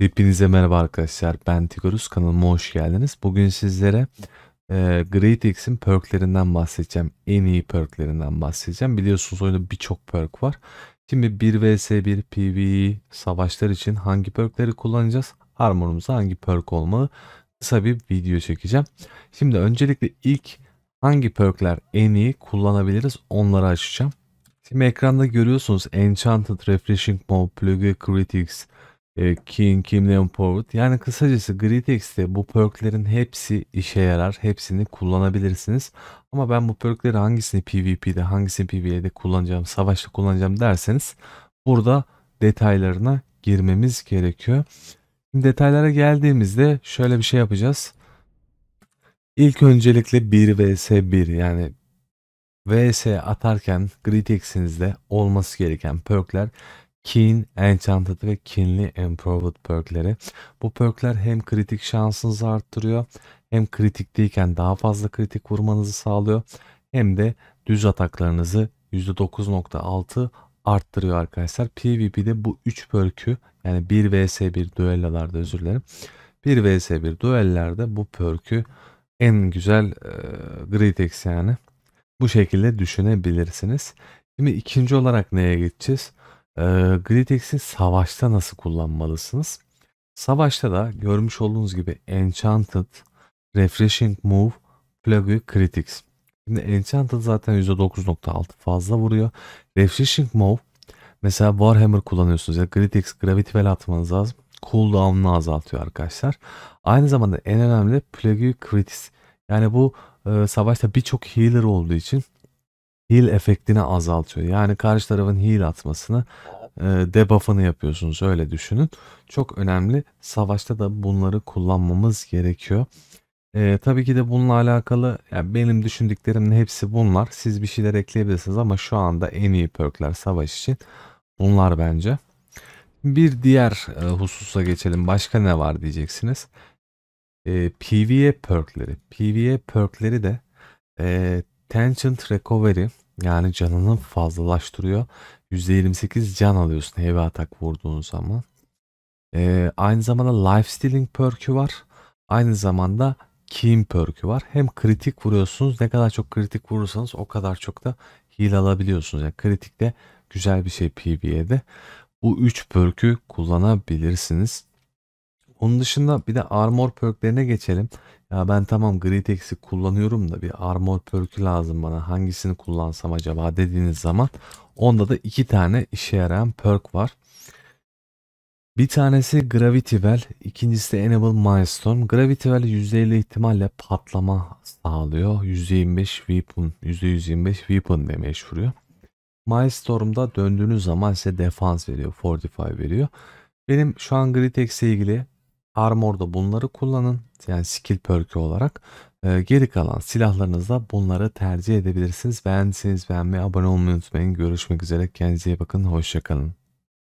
Hepinize merhaba arkadaşlar. Ben Tigorus kanalıma hoş geldiniz. Bugün sizlere e, GreatX'in perklerinden bahsedeceğim. En iyi perklerinden bahsedeceğim. Biliyorsunuz oyunda birçok perk var. Şimdi 1 vs 1 PvE savaşlar için hangi perkleri kullanacağız? Armorumuza hangi perk olmalı? Kısa bir video çekeceğim. Şimdi öncelikle ilk hangi perkler en iyi kullanabiliriz onları açacağım. Şimdi ekranda görüyorsunuz Enchanted, Refreshing Mode, Plugin, Critics, e, ee, King, Kimden Yani kısacası Gridex'te bu perklerin hepsi işe yarar. Hepsini kullanabilirsiniz. Ama ben bu perkleri hangisini PvP'de, hangisini PvE'de kullanacağım, savaşta kullanacağım derseniz burada detaylarına girmemiz gerekiyor. Şimdi detaylara geldiğimizde şöyle bir şey yapacağız. İlk öncelikle 1 vs 1 yani VS atarken GridX'inizde olması gereken perkler Keen, Enchanted ve Keen'li Improved perkleri. Bu perkler hem kritik şansınızı arttırıyor hem kritik değilken daha fazla kritik vurmanızı sağlıyor hem de düz ataklarınızı %9.6 arttırıyor arkadaşlar. PvP'de bu 3 perk'ü yani 1 vs 1 düellalarda özür dilerim. 1 vs 1 düellerde bu perk'ü en güzel e, Gritex yani bu şekilde düşünebilirsiniz. Şimdi ikinci olarak neye geçeceğiz? E, Gridex'i savaşta nasıl kullanmalısınız? Savaşta da görmüş olduğunuz gibi Enchanted, Refreshing Move, Plague Critics. Şimdi Enchanted zaten %9.6 fazla vuruyor. Refreshing Move mesela Warhammer kullanıyorsunuz ya Critics Gravity Well atmanız lazım. Cooldown'unu azaltıyor arkadaşlar. Aynı zamanda en önemli Plague Critics. Yani bu e, savaşta birçok healer olduğu için heal efektini azaltıyor. Yani karşı tarafın heal atmasını e, debuff'ını yapıyorsunuz öyle düşünün. Çok önemli. Savaşta da bunları kullanmamız gerekiyor. E, tabii ki de bununla alakalı yani benim düşündüklerimin hepsi bunlar. Siz bir şeyler ekleyebilirsiniz ama şu anda en iyi perkler savaş için bunlar bence. Bir diğer e, hususa geçelim. Başka ne var diyeceksiniz. E, PvE perkleri. PvE perkleri de e, Tangent Recovery yani canını fazlalaştırıyor. %28 can alıyorsun heavy atak vurduğun zaman. Ee, aynı zamanda life stealing perk'ü var. Aynı zamanda keen perk'ü var. Hem kritik vuruyorsunuz. Ne kadar çok kritik vurursanız o kadar çok da heal alabiliyorsunuz. Yani kritik de güzel bir şey PB'de. Bu 3 perk'ü kullanabilirsiniz. Onun dışında bir de armor perklerine geçelim. Ya ben tamam grid kullanıyorum da bir armor perkü lazım bana. Hangisini kullansam acaba dediğiniz zaman onda da iki tane işe yarayan perk var. Bir tanesi Gravity Well, ikincisi de Enable Milestone. Gravity Well %50 ihtimalle patlama sağlıyor. %25 weapon, %125 weapon demeye vuruyor. Milestorm'da döndüğünüz zaman size defans veriyor, fortify veriyor. Benim şu an Gritex'e ilgili Armor'da bunları kullanın. Yani skill perk'ü olarak. E, geri kalan silahlarınızda bunları tercih edebilirsiniz. Beğendiyseniz beğenmeyi, abone olmayı unutmayın. Görüşmek üzere. Kendinize iyi bakın. Hoşçakalın.